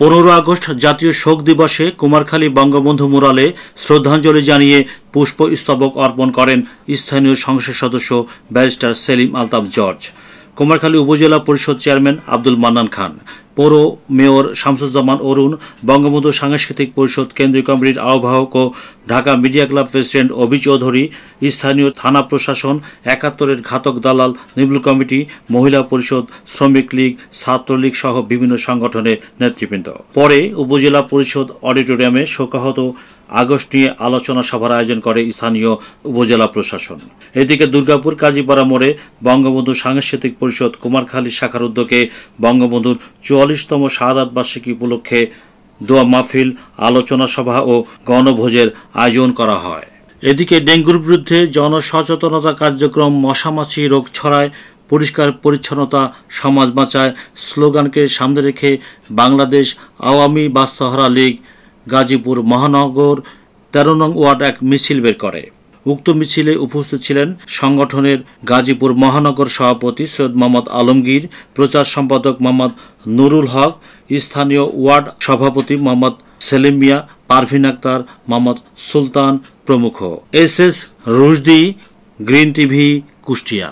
পনেরো আগস্ট জাতীয় শোক দিবসে কুমারখালী বঙ্গবন্ধু মুরালে শ্রদ্ধাঞ্জলি জানিয়ে পুষ্পস্তবক অর্পণ করেন স্থানীয় সংসদ সদস্য ব্যারিস্টার সেলিম আলতাফ জর্জ কুমারখালী উপজেলা পরিষদ চেয়ারম্যান আব্দুল মান্নান খান পৌর মেয়র শামসুজ্জামান অরুণ বঙ্গবন্ধু সাংস্কৃতিক পরিষদ কেন্দ্রীয় কমিটির আহ্বায়ক ও Dhaka media club president Abhi Chowdhury স্থানীয় থানা প্রশাসন একাত্তরের ঘাতক দালাল নিবুল কমিটি মহিলা পরিষদ শ্রমিক লীগ ছাত্রলীগ সহ বিভিন্ন সংগঠনের নেতৃবৃন্দ পরে উপজেলা পরিষদ অডিটোরিয়ামে শোকাহত আগস্ট নিয়ে আলোচনা সভার আয়োজন করে স্থানীয় উপজেলা প্রশাসন এদিকে দুর্গাপুর কাজীপাড়া মোড়ে বঙ্গবন্ধু সাংস্কৃতিক পরিষদ কুমারখালী শাখার উদ্যোগে বঙ্গবন্ধুর চুয়াল্লিশতম শাহাদ বার্ষিকী উপলক্ষে দোয়া মাহফিল আলোচনা সভা ও গণভোজের আয়োজন করা হয় এদিকে ডেঙ্গুর বিরুদ্ধে জনসচেতনতা কার্যক্রম মশামাছি রোগ ছড়ায় পরিষ্কার পরিচ্ছন্নতা সমাজ বাঁচায় স্লোগানকে সামনে রেখে বাংলাদেশ আওয়ামী বাস্তহরা লীগ গাজীপুর মহানগর তেরো নং ওয়ার্ড এক মিছিল বের করে উক্ত মিছিলে উপস্থিত ছিলেন সংগঠনের গাজীপুর মহানগর সভাপতি সৈয়দ মোহাম্মদ আলমগীর প্রচার সম্পাদক মোহাম্মদ নুরুল হক স্থানীয় ওয়ার্ড সভাপতি মোহাম্মদ সেলিম মিয়া পারভিন আক্তার মোহাম্মদ সুলতান প্রমুখ S S Rushdi Green TV Kushtia